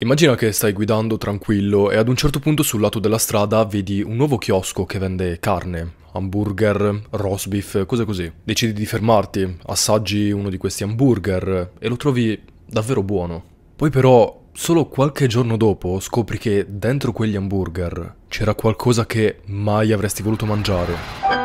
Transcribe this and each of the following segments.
Immagina che stai guidando tranquillo e ad un certo punto sul lato della strada vedi un nuovo chiosco che vende carne, hamburger, roast beef, cose così. Decidi di fermarti, assaggi uno di questi hamburger e lo trovi davvero buono. Poi però, solo qualche giorno dopo, scopri che dentro quegli hamburger c'era qualcosa che mai avresti voluto mangiare.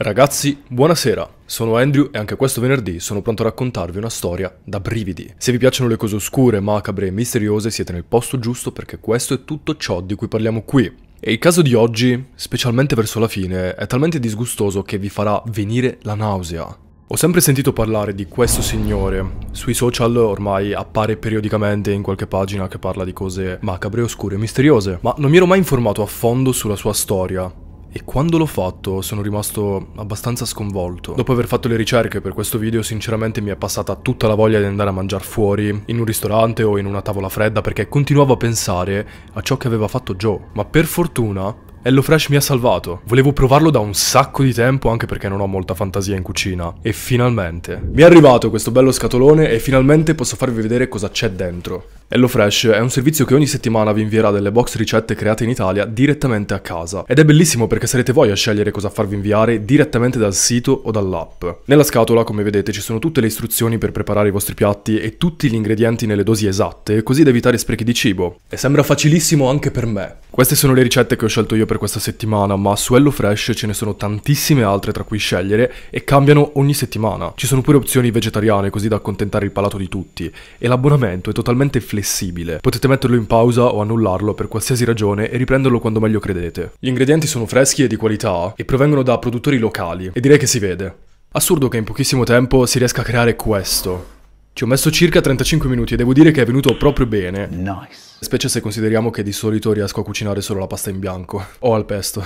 Ragazzi, buonasera. Sono Andrew e anche questo venerdì sono pronto a raccontarvi una storia da brividi. Se vi piacciono le cose oscure, macabre e misteriose, siete nel posto giusto perché questo è tutto ciò di cui parliamo qui. E il caso di oggi, specialmente verso la fine, è talmente disgustoso che vi farà venire la nausea. Ho sempre sentito parlare di questo signore. Sui social ormai appare periodicamente in qualche pagina che parla di cose macabre, oscure e misteriose, ma non mi ero mai informato a fondo sulla sua storia. E quando l'ho fatto sono rimasto abbastanza sconvolto. Dopo aver fatto le ricerche per questo video sinceramente mi è passata tutta la voglia di andare a mangiare fuori, in un ristorante o in una tavola fredda perché continuavo a pensare a ciò che aveva fatto Joe. Ma per fortuna HelloFresh mi ha salvato. Volevo provarlo da un sacco di tempo anche perché non ho molta fantasia in cucina. E finalmente. Mi è arrivato questo bello scatolone e finalmente posso farvi vedere cosa c'è dentro. HelloFresh è un servizio che ogni settimana vi invierà delle box ricette create in Italia direttamente a casa ed è bellissimo perché sarete voi a scegliere cosa farvi inviare direttamente dal sito o dall'app. Nella scatola, come vedete, ci sono tutte le istruzioni per preparare i vostri piatti e tutti gli ingredienti nelle dosi esatte, così da evitare sprechi di cibo. E sembra facilissimo anche per me. Queste sono le ricette che ho scelto io per questa settimana, ma su HelloFresh ce ne sono tantissime altre tra cui scegliere e cambiano ogni settimana. Ci sono pure opzioni vegetariane così da accontentare il palato di tutti e l'abbonamento è totalmente flessibile. Potete metterlo in pausa o annullarlo per qualsiasi ragione e riprenderlo quando meglio credete. Gli ingredienti sono freschi e di qualità e provengono da produttori locali e direi che si vede. Assurdo che in pochissimo tempo si riesca a creare questo. Ci ho messo circa 35 minuti e devo dire che è venuto proprio bene. Nice. Specie se consideriamo che di solito riesco a cucinare solo la pasta in bianco o al pesto.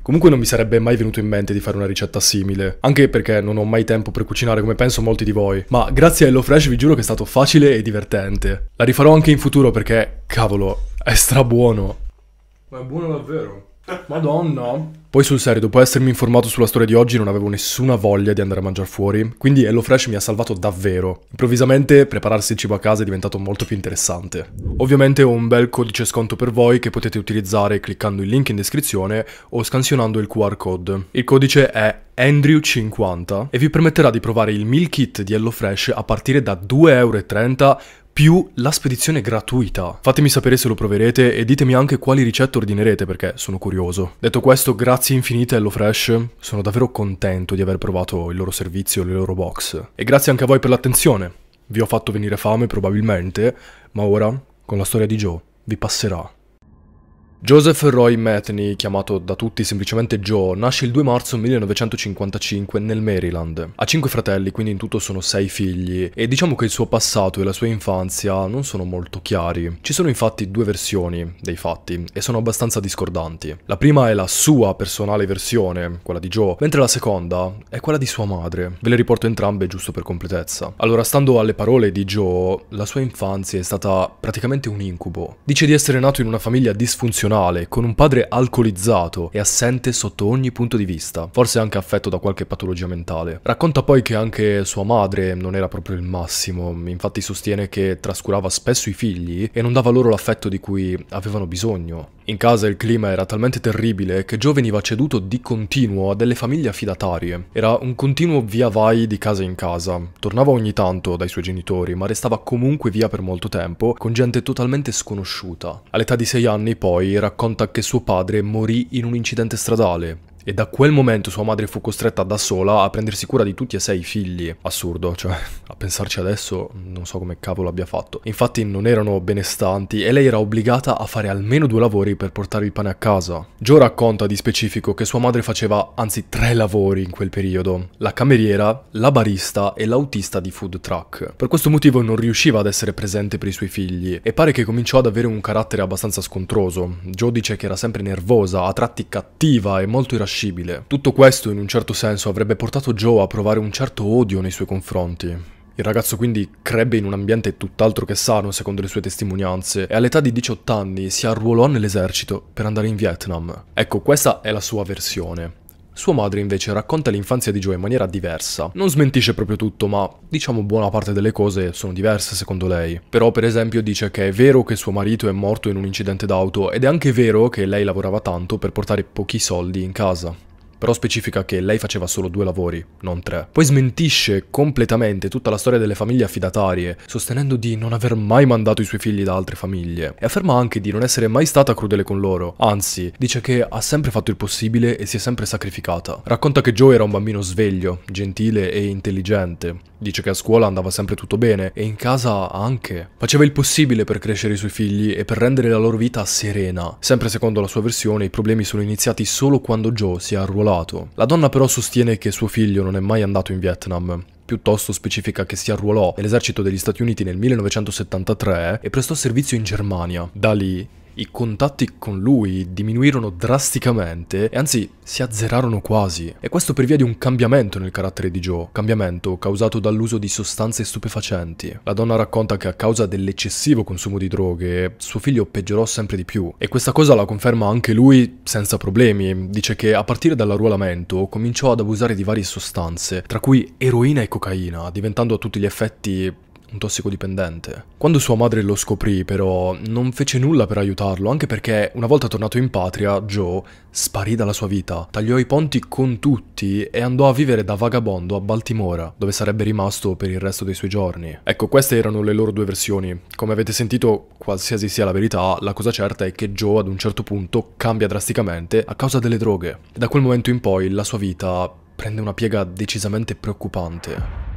Comunque non mi sarebbe mai venuto in mente di fare una ricetta simile, anche perché non ho mai tempo per cucinare come penso molti di voi, ma grazie a HelloFresh vi giuro che è stato facile e divertente. La rifarò anche in futuro perché, cavolo, è strabuono. Ma è buono davvero. Madonna. Poi sul serio, dopo essermi informato sulla storia di oggi, non avevo nessuna voglia di andare a mangiare fuori, quindi HelloFresh mi ha salvato davvero. Improvvisamente, prepararsi il cibo a casa è diventato molto più interessante. Ovviamente ho un bel codice sconto per voi che potete utilizzare cliccando il link in descrizione o scansionando il QR code. Il codice è Andrew50 e vi permetterà di provare il meal kit di HelloFresh a partire da 2,30€ più la spedizione gratuita. Fatemi sapere se lo proverete e ditemi anche quali ricette ordinerete perché sono curioso. Detto questo, grazie infinite HelloFresh, sono davvero contento di aver provato il loro servizio, le loro box. E grazie anche a voi per l'attenzione. Vi ho fatto venire fame probabilmente, ma ora, con la storia di Joe, vi passerà. Joseph Roy Metney, chiamato da tutti semplicemente Joe, nasce il 2 marzo 1955 nel Maryland. Ha cinque fratelli, quindi in tutto sono sei figli, e diciamo che il suo passato e la sua infanzia non sono molto chiari. Ci sono infatti due versioni dei fatti, e sono abbastanza discordanti. La prima è la sua personale versione, quella di Joe, mentre la seconda è quella di sua madre. Ve le riporto entrambe giusto per completezza. Allora, stando alle parole di Joe, la sua infanzia è stata praticamente un incubo. Dice di essere nato in una famiglia disfunzionale disfunzionale, con un padre alcolizzato e assente sotto ogni punto di vista, forse anche affetto da qualche patologia mentale. Racconta poi che anche sua madre non era proprio il massimo, infatti sostiene che trascurava spesso i figli e non dava loro l'affetto di cui avevano bisogno. In casa il clima era talmente terribile che Joe veniva ceduto di continuo a delle famiglie affidatarie. Era un continuo via vai di casa in casa. Tornava ogni tanto dai suoi genitori, ma restava comunque via per molto tempo, con gente totalmente sconosciuta. All'età di 6 anni poi racconta che suo padre morì in un incidente stradale e da quel momento sua madre fu costretta da sola a prendersi cura di tutti e sei i figli. Assurdo, cioè, a pensarci adesso non so come cavolo abbia fatto. Infatti non erano benestanti e lei era obbligata a fare almeno due lavori per portare il pane a casa. Joe racconta di specifico che sua madre faceva anzi tre lavori in quel periodo. La cameriera, la barista e l'autista di food truck. Per questo motivo non riusciva ad essere presente per i suoi figli e pare che cominciò ad avere un carattere abbastanza scontroso. Joe dice che era sempre nervosa, a tratti cattiva e molto irascibile riconoscibile. Tutto questo in un certo senso avrebbe portato Joe a provare un certo odio nei suoi confronti. Il ragazzo quindi crebbe in un ambiente tutt'altro che sano, secondo le sue testimonianze, e all'età di 18 anni si arruolò nell'esercito per andare in Vietnam. Ecco, questa è la sua versione. Sua madre invece racconta l'infanzia di Joe in maniera diversa. Non smentisce proprio tutto, ma diciamo buona parte delle cose sono diverse secondo lei. Però per esempio dice che è vero che suo marito è morto in un incidente d'auto ed è anche vero che lei lavorava tanto per portare pochi soldi in casa però specifica che lei faceva solo due lavori, non tre. Poi smentisce completamente tutta la storia delle famiglie affidatarie, sostenendo di non aver mai mandato i suoi figli da altre famiglie, e afferma anche di non essere mai stata crudele con loro, anzi, dice che ha sempre fatto il possibile e si è sempre sacrificata. Racconta che Joe era un bambino sveglio, gentile e intelligente, dice che a scuola andava sempre tutto bene, e in casa anche. Faceva il possibile per crescere i suoi figli e per rendere la loro vita serena. Sempre secondo la sua versione, i problemi sono iniziati solo quando Joe si è arruolato arruolato. La donna però sostiene che suo figlio non è mai andato in Vietnam, piuttosto specifica che si arruolò nell'esercito degli Stati Uniti nel 1973 e prestò servizio in Germania. Da lì i contatti con lui diminuirono drasticamente e anzi si azzerarono quasi. E questo per via di un cambiamento nel carattere di Joe, cambiamento causato dall'uso di sostanze stupefacenti. La donna racconta che a causa dell'eccessivo consumo di droghe suo figlio peggiorò sempre di più e questa cosa la conferma anche lui senza problemi. Dice che a partire dall'arruolamento cominciò ad abusare di varie sostanze, tra cui eroina e cocaina, diventando a tutti gli effetti un tossicodipendente. Quando sua madre lo scoprì, però, non fece nulla per aiutarlo, anche perché una volta tornato in patria, Joe sparì dalla sua vita, tagliò i ponti con tutti e andò a vivere da vagabondo a Baltimora, dove sarebbe rimasto per il resto dei suoi giorni. Ecco, queste erano le loro due versioni. Come avete sentito, qualsiasi sia la verità, la cosa certa è che Joe ad un certo punto cambia drasticamente a causa delle droghe. Da quel momento in poi la sua vita prende una piega decisamente preoccupante.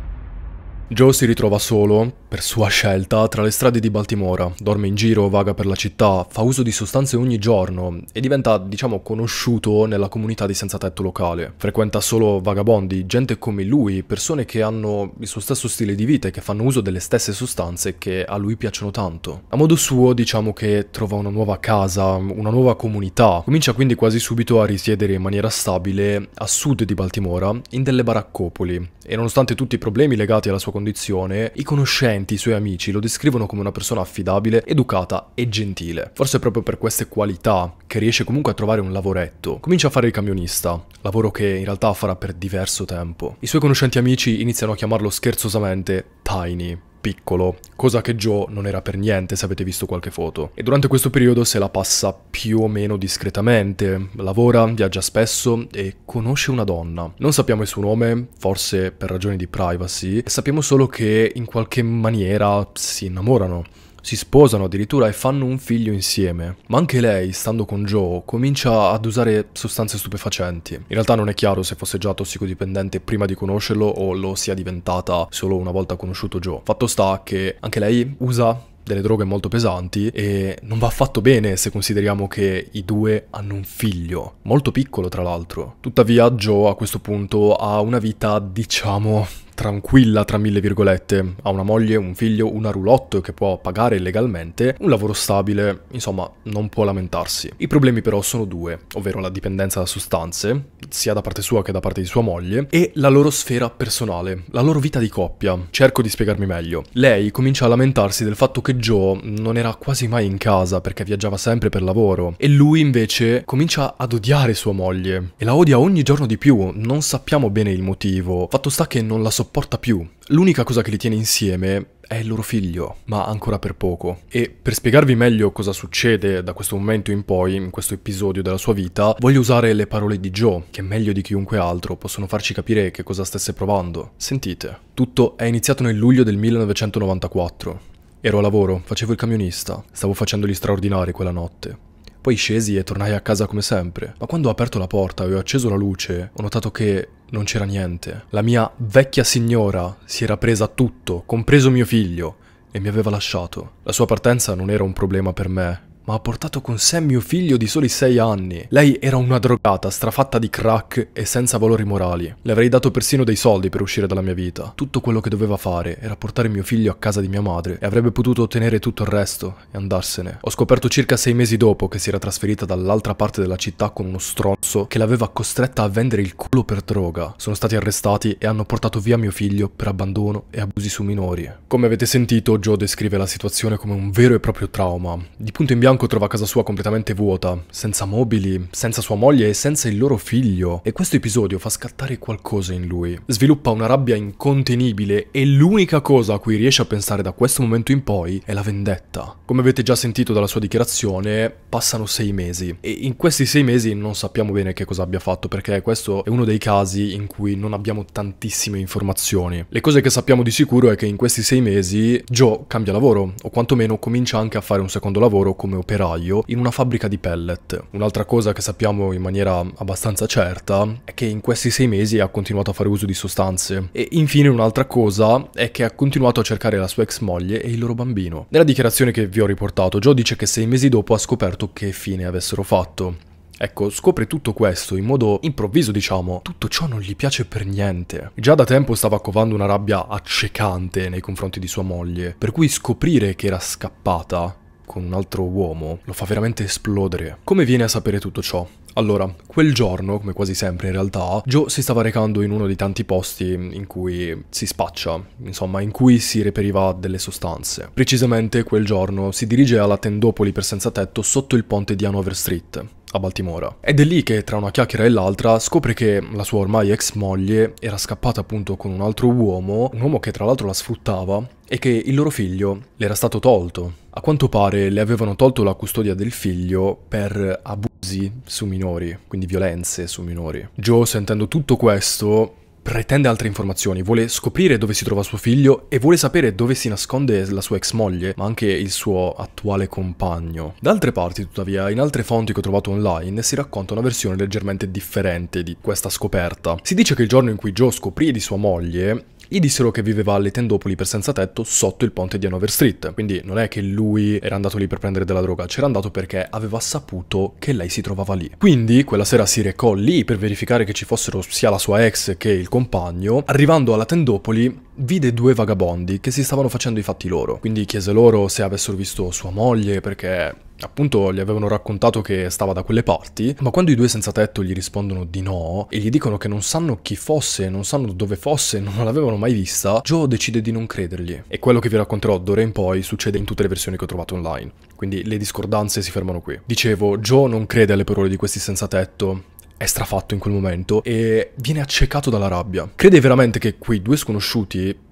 Joe si ritrova solo, per sua scelta, tra le strade di Baltimora, dorme in giro, vaga per la città, fa uso di sostanze ogni giorno e diventa, diciamo, conosciuto nella comunità di senza tetto locale. Frequenta solo vagabondi, gente come lui, persone che hanno il suo stesso stile di vita e che fanno uso delle stesse sostanze che a lui piacciono tanto. A modo suo, diciamo che trova una nuova casa, una nuova comunità. Comincia quindi quasi subito a risiedere in maniera stabile a sud di Baltimora, in delle baraccopoli, e nonostante tutti i problemi legati alla sua condizione, i conoscenti, i suoi amici lo descrivono come una persona affidabile, educata e gentile. Forse è proprio per queste qualità che riesce comunque a trovare un lavoretto. Comincia a fare il camionista, lavoro che in realtà farà per diverso tempo. I suoi conoscenti amici iniziano a chiamarlo scherzosamente Tiny piccolo, cosa che Joe non era per niente se avete visto qualche foto. E durante questo periodo se la passa più o meno discretamente, lavora, viaggia spesso e conosce una donna. Non sappiamo il suo nome, forse per ragioni di privacy, sappiamo solo che in qualche maniera si innamorano si sposano addirittura e fanno un figlio insieme. Ma anche lei, stando con Joe, comincia ad usare sostanze stupefacenti. In realtà non è chiaro se fosse già tossicodipendente prima di conoscerlo o lo sia diventata solo una volta conosciuto Joe. Fatto sta che anche lei usa delle droghe molto pesanti e non va affatto bene se consideriamo che i due hanno un figlio, molto piccolo tra l'altro. Tuttavia Joe a questo punto ha una vita, diciamo, tranquilla tra mille virgolette, ha una moglie, un figlio, una roulotte che può pagare legalmente, un lavoro stabile, insomma non può lamentarsi. I problemi però sono due, ovvero la dipendenza da sostanze, sia da parte sua che da parte di sua moglie, e la loro sfera personale, la loro vita di coppia. Cerco di spiegarmi meglio. Lei comincia a lamentarsi del fatto che Joe non era quasi mai in casa perché viaggiava sempre per lavoro e lui invece comincia ad odiare sua moglie e la odia ogni giorno di più, non sappiamo bene il motivo. Fatto sta che non la sopporta sopporta più. L'unica cosa che li tiene insieme è il loro figlio, ma ancora per poco. E per spiegarvi meglio cosa succede da questo momento in poi, in questo episodio della sua vita, voglio usare le parole di Joe, che meglio di chiunque altro possono farci capire che cosa stesse provando. Sentite. Tutto è iniziato nel luglio del 1994. Ero a lavoro, facevo il camionista, stavo facendo gli straordinari quella notte. Poi scesi e tornai a casa come sempre, ma quando ho aperto la porta e ho acceso la luce, ho notato che non c'era niente. La mia vecchia signora si era presa tutto, compreso mio figlio, e mi aveva lasciato. La sua partenza non era un problema per me, ma ha portato con sé mio figlio di soli sei anni. Lei era una drogata, strafatta di crack e senza valori morali. Le avrei dato persino dei soldi per uscire dalla mia vita. Tutto quello che doveva fare era portare mio figlio a casa di mia madre e avrebbe potuto ottenere tutto il resto e andarsene. Ho scoperto circa sei mesi dopo che si era trasferita dall'altra parte della città con uno stronzo che l'aveva costretta a vendere il culo per droga. Sono stati arrestati e hanno portato via mio figlio per abbandono e abusi su minori. Come avete sentito, Joe descrive la situazione come un vero e proprio trauma. Di punto in bianco Bianco trova casa sua completamente vuota, senza mobili, senza sua moglie e senza il loro figlio, e questo episodio fa scattare qualcosa in lui. Sviluppa una rabbia incontenibile e l'unica cosa a cui riesce a pensare da questo momento in poi è la vendetta. Come avete già sentito dalla sua dichiarazione, passano sei mesi, e in questi sei mesi non sappiamo bene che cosa abbia fatto, perché questo è uno dei casi in cui non abbiamo tantissime informazioni. Le cose che sappiamo di sicuro è che in questi sei mesi Joe cambia lavoro, o quantomeno comincia anche a fare un secondo lavoro come operaio in una fabbrica di pellet. Un'altra cosa che sappiamo in maniera abbastanza certa è che in questi sei mesi ha continuato a fare uso di sostanze. E infine un'altra cosa è che ha continuato a cercare la sua ex moglie e il loro bambino. Nella dichiarazione che vi ho riportato, Joe dice che sei mesi dopo ha scoperto che fine avessero fatto. Ecco, scopre tutto questo in modo improvviso, diciamo. Tutto ciò non gli piace per niente. Già da tempo stava covando una rabbia accecante nei confronti di sua moglie, per cui scoprire che era scappata con un altro uomo lo fa veramente esplodere. Come viene a sapere tutto ciò? Allora, quel giorno, come quasi sempre in realtà, Joe si stava recando in uno dei tanti posti in cui si spaccia, insomma, in cui si reperiva delle sostanze. Precisamente quel giorno si dirige alla tendopoli per senza tetto sotto il ponte di Hanover Street a Baltimora. Ed è lì che tra una chiacchiera e l'altra scopre che la sua ormai ex moglie era scappata appunto con un altro uomo, un uomo che tra l'altro la sfruttava e che il loro figlio le era stato tolto. A quanto pare le avevano tolto la custodia del figlio per abusi su minori, quindi violenze su minori. Joe sentendo tutto questo pretende altre informazioni, vuole scoprire dove si trova suo figlio e vuole sapere dove si nasconde la sua ex moglie, ma anche il suo attuale compagno. Da altre parti, tuttavia, in altre fonti che ho trovato online, si racconta una versione leggermente differente di questa scoperta. Si dice che il giorno in cui Joe scoprì di sua moglie, gli dissero che viveva alle tendopoli per senza tetto sotto il ponte di Hanover Street, quindi non è che lui era andato lì per prendere della droga, c'era andato perché aveva saputo che lei si trovava lì. Quindi quella sera si recò lì per verificare che ci fossero sia la sua ex che il compagno, arrivando alla tendopoli vide due vagabondi che si stavano facendo i fatti loro, quindi chiese loro se avessero visto sua moglie perché Appunto gli avevano raccontato che stava da quelle parti, ma quando i due senza tetto gli rispondono di no e gli dicono che non sanno chi fosse, non sanno dove fosse, non l'avevano mai vista, Joe decide di non credergli. E quello che vi racconterò d'ora in poi succede in tutte le versioni che ho trovato online. Quindi le discordanze si fermano qui. Dicevo, Joe non crede alle parole di questi senza tetto, è strafatto in quel momento e viene accecato dalla rabbia. Crede veramente che quei due sconosciuti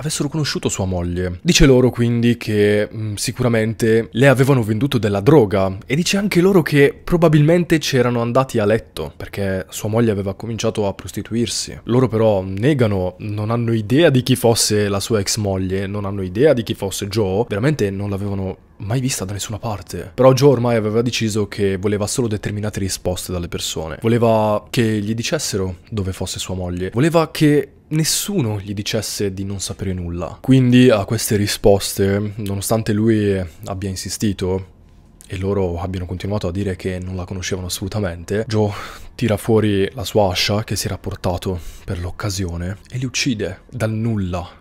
avessero conosciuto sua moglie. Dice loro quindi che mh, mm, sicuramente le avevano venduto della droga e dice anche loro che probabilmente c'erano andati a letto perché sua moglie aveva cominciato a prostituirsi. Loro però negano, non hanno idea di chi fosse la sua ex moglie, non hanno idea di chi fosse Joe, veramente non l'avevano mai vista da nessuna parte. Però Joe ormai aveva deciso che voleva solo determinate risposte dalle persone. Voleva che gli dicessero dove fosse sua moglie. Voleva che nessuno gli dicesse di non sapere nulla. Quindi a queste risposte, nonostante lui abbia insistito e loro abbiano continuato a dire che non la conoscevano assolutamente, Joe tira fuori la sua ascia che si era portato per l'occasione e li uccide dal nulla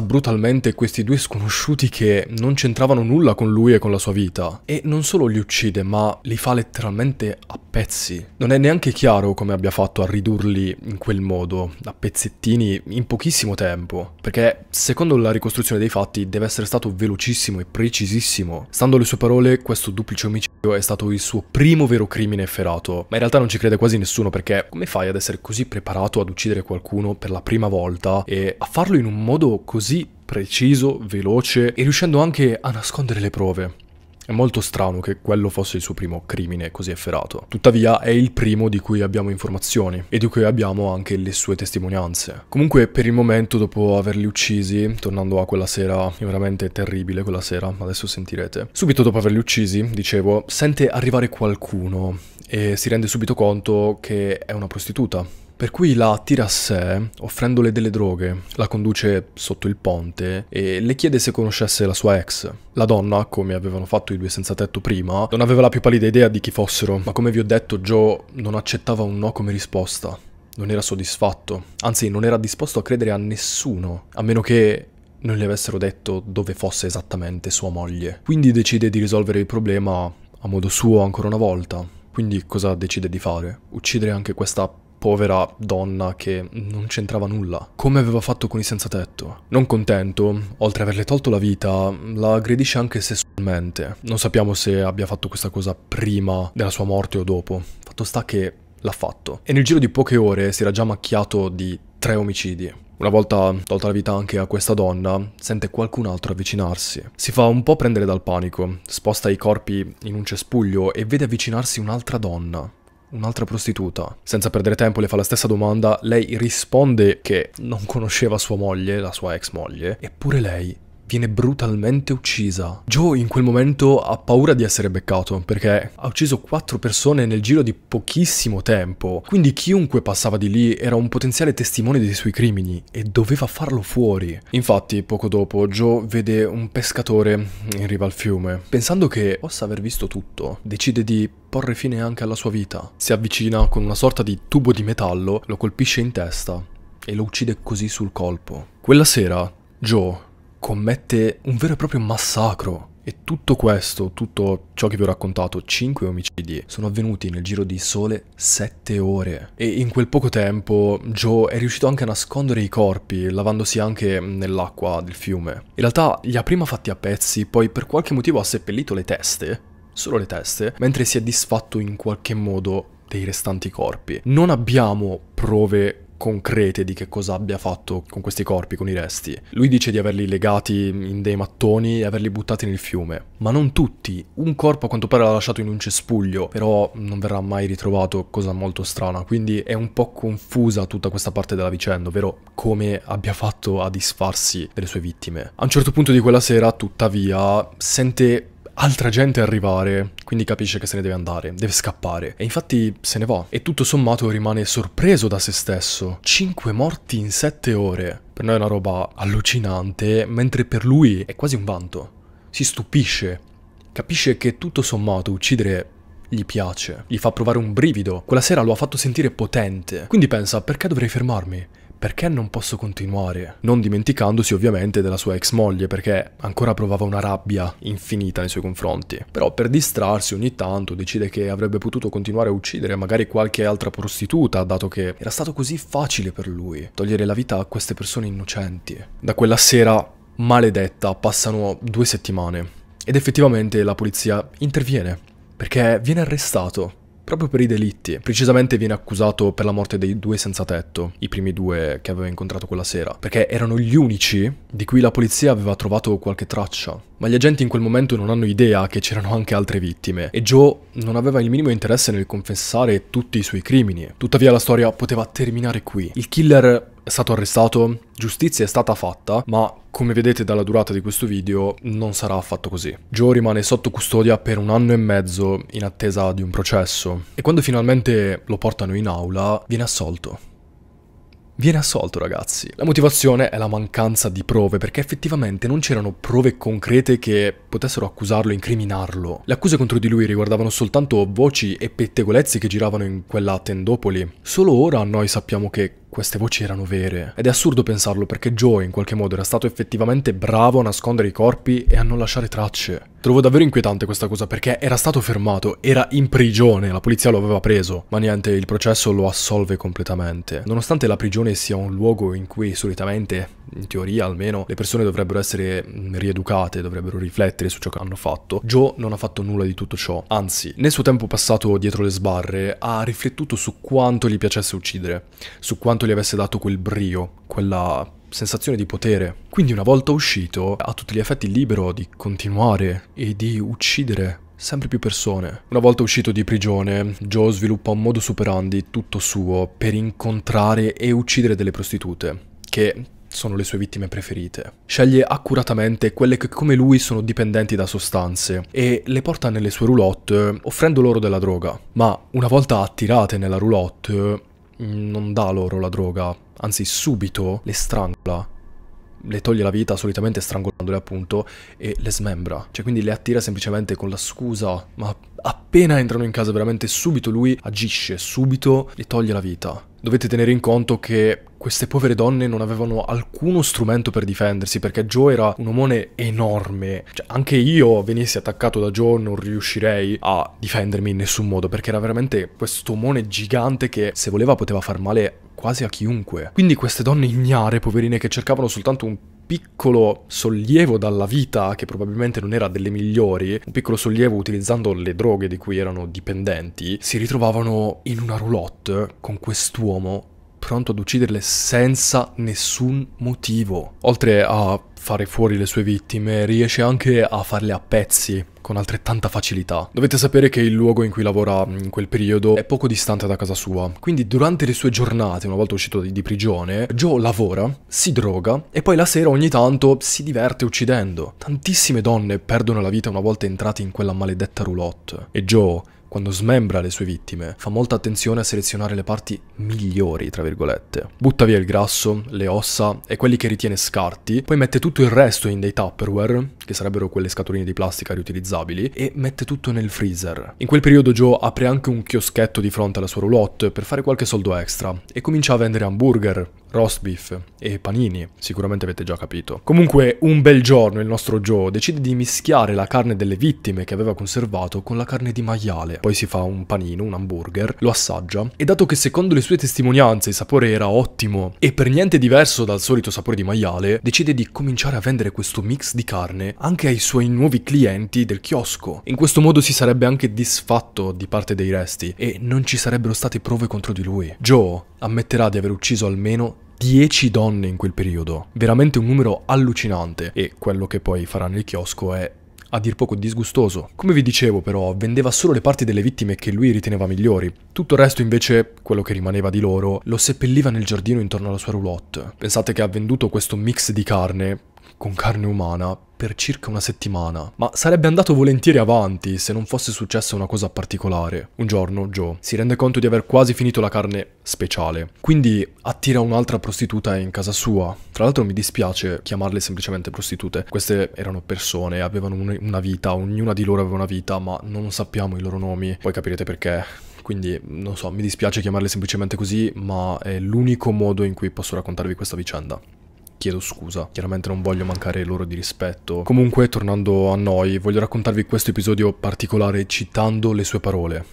brutalmente questi due sconosciuti che non c'entravano nulla con lui e con la sua vita. E non solo li uccide, ma li fa letteralmente a pezzi. Non è neanche chiaro come abbia fatto a ridurli in quel modo, a pezzettini in pochissimo tempo. Perché, secondo la ricostruzione dei fatti, deve essere stato velocissimo e precisissimo. Stando alle sue parole, questo duplice omicidio è stato il suo primo vero crimine efferato. Ma in realtà non ci crede quasi nessuno perché come fai ad essere così preparato ad uccidere qualcuno per la prima volta e a farlo in un modo così così preciso, veloce e riuscendo anche a nascondere le prove. È molto strano che quello fosse il suo primo crimine così efferato. Tuttavia è il primo di cui abbiamo informazioni e di cui abbiamo anche le sue testimonianze. Comunque per il momento dopo averli uccisi, tornando a quella sera, è veramente terribile quella sera, adesso sentirete. Subito dopo averli uccisi, dicevo, sente arrivare qualcuno e si rende subito conto che è una prostituta per cui la attira a sé, offrendole delle droghe, la conduce sotto il ponte e le chiede se conoscesse la sua ex. La donna, come avevano fatto i due senza tetto prima, non aveva la più pallida idea di chi fossero, ma come vi ho detto Joe non accettava un no come risposta. Non era soddisfatto, anzi non era disposto a credere a nessuno, a meno che non le avessero detto dove fosse esattamente sua moglie. Quindi decide di risolvere il problema a modo suo ancora una volta. Quindi cosa decide di fare? Uccidere anche questa povera donna che non c'entrava nulla, come aveva fatto con i senza tetto. Non contento, oltre ad averle tolto la vita, la aggredisce anche sessualmente. Non sappiamo se abbia fatto questa cosa prima della sua morte o dopo. Fatto sta che l'ha fatto. E nel giro di poche ore si era già macchiato di tre omicidi. Una volta tolta la vita anche a questa donna, sente qualcun altro avvicinarsi. Si fa un po' prendere dal panico, sposta i corpi in un cespuglio e vede avvicinarsi un'altra donna un'altra prostituta. Senza perdere tempo le fa la stessa domanda, lei risponde che non conosceva sua moglie, la sua ex moglie, eppure lei viene brutalmente uccisa. Joe in quel momento ha paura di essere beccato perché ha ucciso quattro persone nel giro di pochissimo tempo, quindi chiunque passava di lì era un potenziale testimone dei suoi crimini e doveva farlo fuori. Infatti poco dopo Joe vede un pescatore in riva al fiume. Pensando che possa aver visto tutto, decide di porre fine anche alla sua vita. Si avvicina con una sorta di tubo di metallo, lo colpisce in testa e lo uccide così sul colpo. Quella sera Joe commette un vero e proprio massacro. E tutto questo, tutto ciò che vi ho raccontato, 5 omicidi, sono avvenuti nel giro di sole 7 ore. E in quel poco tempo Joe è riuscito anche a nascondere i corpi, lavandosi anche nell'acqua del fiume. In realtà li ha prima fatti a pezzi, poi per qualche motivo ha seppellito le teste, solo le teste, mentre si è disfatto in qualche modo dei restanti corpi. Non abbiamo prove concrete di che cosa abbia fatto con questi corpi, con i resti. Lui dice di averli legati in dei mattoni e averli buttati nel fiume, ma non tutti. Un corpo a quanto pare l'ha lasciato in un cespuglio, però non verrà mai ritrovato, cosa molto strana, quindi è un po' confusa tutta questa parte della vicenda, ovvero come abbia fatto a disfarsi delle sue vittime. A un certo punto di quella sera, tuttavia, sente altra gente arrivare, quindi capisce che se ne deve andare, deve scappare e infatti se ne va e tutto sommato rimane sorpreso da se stesso. Cinque morti in sette ore. Per noi è una roba allucinante, mentre per lui è quasi un vanto. Si stupisce, capisce che tutto sommato uccidere gli piace, gli fa provare un brivido, quella sera lo ha fatto sentire potente, quindi pensa perché dovrei fermarmi? perché non posso continuare? Non dimenticandosi ovviamente della sua ex moglie perché ancora provava una rabbia infinita nei suoi confronti. Però per distrarsi ogni tanto decide che avrebbe potuto continuare a uccidere magari qualche altra prostituta dato che era stato così facile per lui togliere la vita a queste persone innocenti. Da quella sera maledetta passano due settimane ed effettivamente la polizia interviene perché viene arrestato proprio per i delitti. Precisamente viene accusato per la morte dei due senza tetto, i primi due che aveva incontrato quella sera, perché erano gli unici di cui la polizia aveva trovato qualche traccia. Ma gli agenti in quel momento non hanno idea che c'erano anche altre vittime e Joe non aveva il minimo interesse nel confessare tutti i suoi crimini. Tuttavia la storia poteva terminare qui. Il killer è stato arrestato, giustizia è stata fatta, ma come vedete dalla durata di questo video non sarà affatto così. Joe rimane sotto custodia per un anno e mezzo in attesa di un processo e quando finalmente lo portano in aula viene assolto viene assolto, ragazzi. La motivazione è la mancanza di prove, perché effettivamente non c'erano prove concrete che potessero accusarlo, incriminarlo. Le accuse contro di lui riguardavano soltanto voci e pettegolezzi che giravano in quella tendopoli. Solo ora noi sappiamo che queste voci erano vere. Ed è assurdo pensarlo perché Joe in qualche modo era stato effettivamente bravo a nascondere i corpi e a non lasciare tracce. Trovo davvero inquietante questa cosa perché era stato fermato, era in prigione, la polizia lo aveva preso, ma niente, il processo lo assolve completamente. Nonostante la prigione sia un luogo in cui solitamente in teoria almeno, le persone dovrebbero essere mm, rieducate, dovrebbero riflettere su ciò che hanno fatto. Joe non ha fatto nulla di tutto ciò, anzi, nel suo tempo passato dietro le sbarre ha riflettuto su quanto gli piacesse uccidere, su quanto gli avesse dato quel brio, quella sensazione di potere. Quindi una volta uscito, ha tutti gli effetti libero di continuare e di uccidere sempre più persone. Una volta uscito di prigione, Joe sviluppa un modo superandi tutto suo per incontrare e uccidere delle prostitute, che sono le sue vittime preferite. Sceglie accuratamente quelle che come lui sono dipendenti da sostanze e le porta nelle sue roulotte offrendo loro della droga. Ma una volta attirate nella roulotte mm, non dà loro la droga, anzi subito le strangola le toglie la vita, solitamente strangolandole appunto, e le smembra. Cioè quindi le attira semplicemente con la scusa, ma appena entrano in casa veramente subito lui agisce, subito le toglie la vita. Dovete tenere in conto che queste povere donne non avevano alcuno strumento per difendersi perché Joe era un omone enorme. Cioè, anche io venissi attaccato da Joe non riuscirei a difendermi in nessun modo perché era veramente questo omone gigante che se voleva poteva far male quasi a chiunque. Quindi queste donne ignare, poverine, che cercavano soltanto un piccolo sollievo dalla vita, che probabilmente non era delle migliori, un piccolo sollievo utilizzando le droghe di cui erano dipendenti, si ritrovavano in una roulotte con quest'uomo pronto ad ucciderle senza nessun motivo. Oltre a fare fuori le sue vittime, riesce anche a farle a pezzi con altrettanta facilità. Dovete sapere che il luogo in cui lavora in quel periodo è poco distante da casa sua, quindi durante le sue giornate, una volta uscito di, di, prigione, Joe lavora, si droga e poi la sera ogni tanto si diverte uccidendo. Tantissime donne perdono la vita una volta entrate in quella maledetta roulotte e Joe quando smembra le sue vittime, fa molta attenzione a selezionare le parti migliori, tra virgolette. Butta via il grasso, le ossa e quelli che ritiene scarti, poi mette tutto il resto in dei Tupperware, che sarebbero quelle scatoline di plastica riutilizzabili, e mette tutto nel freezer. In quel periodo Joe apre anche un chioschetto di fronte alla sua roulotte per fare qualche soldo extra e comincia a vendere hamburger, roast beef e panini, sicuramente avete già capito. Comunque un bel giorno il nostro Joe decide di mischiare la carne delle vittime che aveva conservato con la carne di maiale, poi si fa un panino, un hamburger, lo assaggia e dato che secondo le sue testimonianze il sapore era ottimo e per niente diverso dal solito sapore di maiale, decide di cominciare a vendere questo mix di carne anche ai suoi nuovi clienti del chiosco. In questo modo si sarebbe anche disfatto di parte dei resti e non ci sarebbero state prove contro di lui. Joe ammetterà di aver ucciso almeno 10 donne in quel periodo. Veramente un numero allucinante. E quello che poi farà nel chiosco è a dir poco disgustoso. Come vi dicevo però, vendeva solo le parti delle vittime che lui riteneva migliori. Tutto il resto invece, quello che rimaneva di loro, lo seppelliva nel giardino intorno alla sua roulotte. Pensate che ha venduto questo mix di carne con carne umana per circa una settimana, ma sarebbe andato volentieri avanti se non fosse successa una cosa particolare. Un giorno Joe si rende conto di aver quasi finito la carne speciale, quindi attira un'altra prostituta in casa sua. Tra l'altro mi dispiace chiamarle semplicemente prostitute, queste erano persone, avevano una vita, ognuna di loro aveva una vita, ma non sappiamo i loro nomi, poi capirete perché quindi non so, mi dispiace chiamarle semplicemente così, ma è l'unico modo in cui posso raccontarvi questa vicenda chiedo scusa. Chiaramente non voglio mancare loro di rispetto. Comunque, tornando a noi, voglio raccontarvi questo episodio particolare citando le sue parole.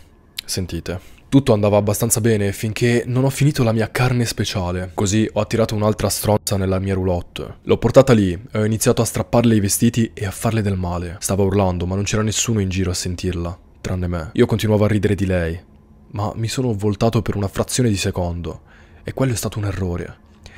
Sentite. Tutto andava abbastanza bene finché non ho finito la mia carne speciale, così ho attirato un'altra stronza nella mia roulotte. L'ho portata lì e ho iniziato a strapparle i vestiti e a farle del male. Stava urlando, ma non c'era nessuno in giro a sentirla, tranne me. Io continuavo a ridere di lei, ma mi sono voltato per una frazione di secondo e quello è stato un errore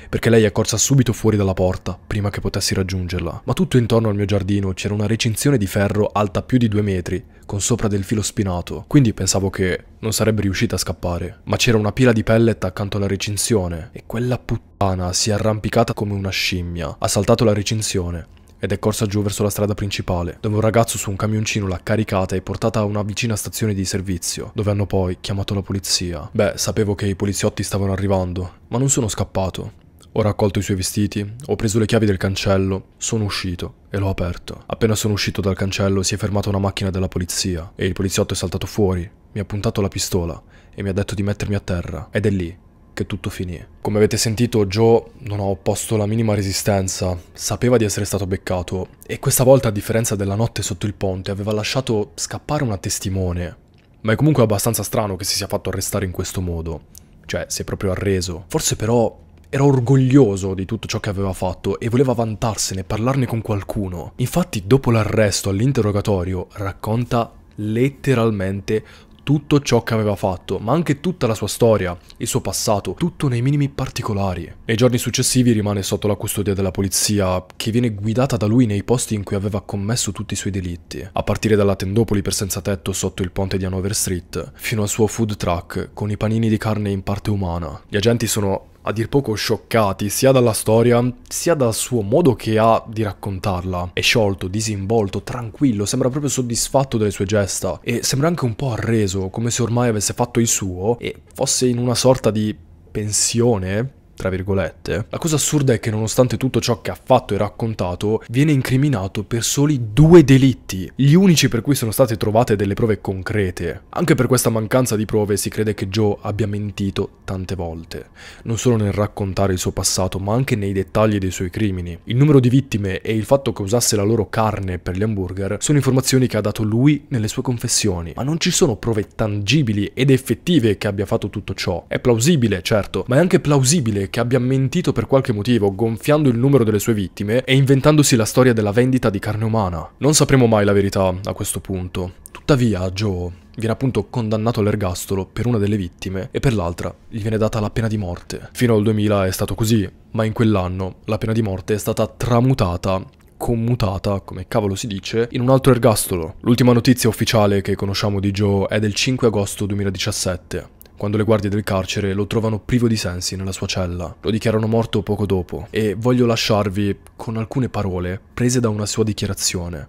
perché lei è corsa subito fuori dalla porta, prima che potessi raggiungerla. Ma tutto intorno al mio giardino c'era una recinzione di ferro alta più di due metri, con sopra del filo spinato, quindi pensavo che non sarebbe riuscita a scappare. Ma c'era una pila di pellet accanto alla recinzione, e quella puttana si è arrampicata come una scimmia, ha saltato la recinzione, ed è corsa giù verso la strada principale, dove un ragazzo su un camioncino l'ha caricata e portata a una vicina stazione di servizio, dove hanno poi chiamato la polizia. Beh, sapevo che i poliziotti stavano arrivando, ma non sono scappato. Ho raccolto i suoi vestiti, ho preso le chiavi del cancello, sono uscito e l'ho aperto. Appena sono uscito dal cancello si è fermata una macchina della polizia e il poliziotto è saltato fuori, mi ha puntato la pistola e mi ha detto di mettermi a terra ed è lì che tutto finì. Come avete sentito, Joe non ha opposto la minima resistenza, sapeva di essere stato beccato e questa volta, a differenza della notte sotto il ponte, aveva lasciato scappare una testimone. Ma è comunque abbastanza strano che si sia fatto arrestare in questo modo. Cioè, si è proprio arreso. Forse però era orgoglioso di tutto ciò che aveva fatto e voleva vantarsene, parlarne con qualcuno. Infatti, dopo l'arresto all'interrogatorio, racconta letteralmente tutto ciò che aveva fatto, ma anche tutta la sua storia, il suo passato, tutto nei minimi particolari. Nei giorni successivi rimane sotto la custodia della polizia, che viene guidata da lui nei posti in cui aveva commesso tutti i suoi delitti, a partire dalla tendopoli per senza tetto sotto il ponte di Hanover Street, fino al suo food truck con i panini di carne in parte umana. Gli agenti sono a dir poco scioccati sia dalla storia sia dal suo modo che ha di raccontarla. È sciolto, disinvolto, tranquillo, sembra proprio soddisfatto delle sue gesta e sembra anche un po' arreso, come se ormai avesse fatto il suo e fosse in una sorta di pensione tra virgolette, la cosa assurda è che nonostante tutto ciò che ha fatto e raccontato, viene incriminato per soli due delitti, gli unici per cui sono state trovate delle prove concrete. Anche per questa mancanza di prove si crede che Joe abbia mentito tante volte, non solo nel raccontare il suo passato, ma anche nei dettagli dei suoi crimini. Il numero di vittime e il fatto che usasse la loro carne per gli hamburger sono informazioni che ha dato lui nelle sue confessioni, ma non ci sono prove tangibili ed effettive che abbia fatto tutto ciò. È plausibile, certo, ma è anche plausibile che abbia mentito per qualche motivo, gonfiando il numero delle sue vittime e inventandosi la storia della vendita di carne umana. Non sapremo mai la verità a questo punto. Tuttavia, Joe viene appunto condannato all'ergastolo per una delle vittime e per l'altra gli viene data la pena di morte. Fino al 2000 è stato così, ma in quell'anno la pena di morte è stata tramutata commutata, come cavolo si dice, in un altro ergastolo. L'ultima notizia ufficiale che conosciamo di Joe è del 5 agosto 2017 quando le guardie del carcere lo trovano privo di sensi nella sua cella. Lo dichiarano morto poco dopo e voglio lasciarvi con alcune parole prese da una sua dichiarazione.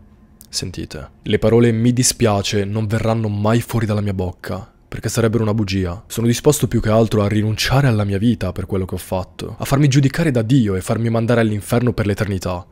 Sentite, le parole mi dispiace non verranno mai fuori dalla mia bocca, perché sarebbero una bugia. Sono disposto più che altro a rinunciare alla mia vita per quello che ho fatto, a farmi giudicare da Dio e farmi mandare all'inferno per l'eternità.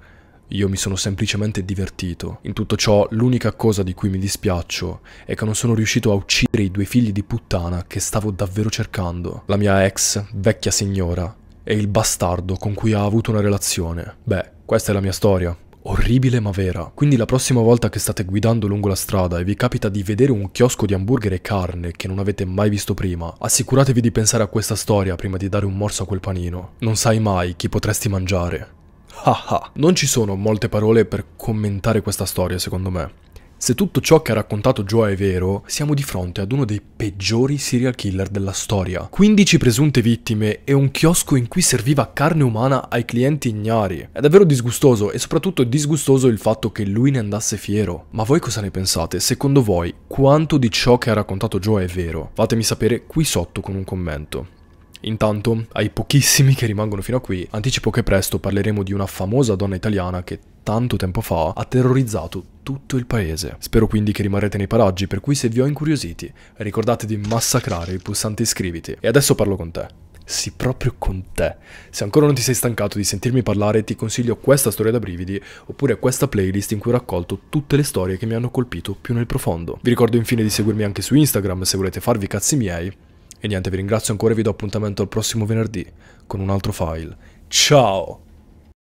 Io mi sono semplicemente divertito. In tutto ciò, l'unica cosa di cui mi dispiaccio è che non sono riuscito a uccidere i due figli di puttana che stavo davvero cercando. La mia ex, vecchia signora, e il bastardo con cui ha avuto una relazione. Beh, questa è la mia storia. Orribile ma vera. Quindi la prossima volta che state guidando lungo la strada e vi capita di vedere un chiosco di hamburger e carne che non avete mai visto prima, assicuratevi di pensare a questa storia prima di dare un morso a quel panino. Non sai mai chi potresti mangiare. Haha, non ci sono molte parole per commentare questa storia secondo me. Se tutto ciò che ha raccontato Joe è vero, siamo di fronte ad uno dei peggiori serial killer della storia. 15 presunte vittime e un chiosco in cui serviva carne umana ai clienti ignari. È davvero disgustoso e soprattutto disgustoso il fatto che lui ne andasse fiero. Ma voi cosa ne pensate? Secondo voi, quanto di ciò che ha raccontato Joe è vero? Fatemi sapere qui sotto con un commento. Intanto, ai pochissimi che rimangono fino a qui, anticipo che presto parleremo di una famosa donna italiana che tanto tempo fa ha terrorizzato tutto il paese. Spero quindi che rimarrete nei paraggi, per cui se vi ho incuriositi, ricordate di massacrare il pulsante iscriviti. E adesso parlo con te. Sì, proprio con te. Se ancora non ti sei stancato di sentirmi parlare, ti consiglio questa storia da brividi, oppure questa playlist in cui ho raccolto tutte le storie che mi hanno colpito più nel profondo. Vi ricordo infine di seguirmi anche su Instagram se volete farvi cazzi miei, e niente, vi ringrazio ancora e vi do appuntamento al prossimo venerdì con un altro file. Ciao!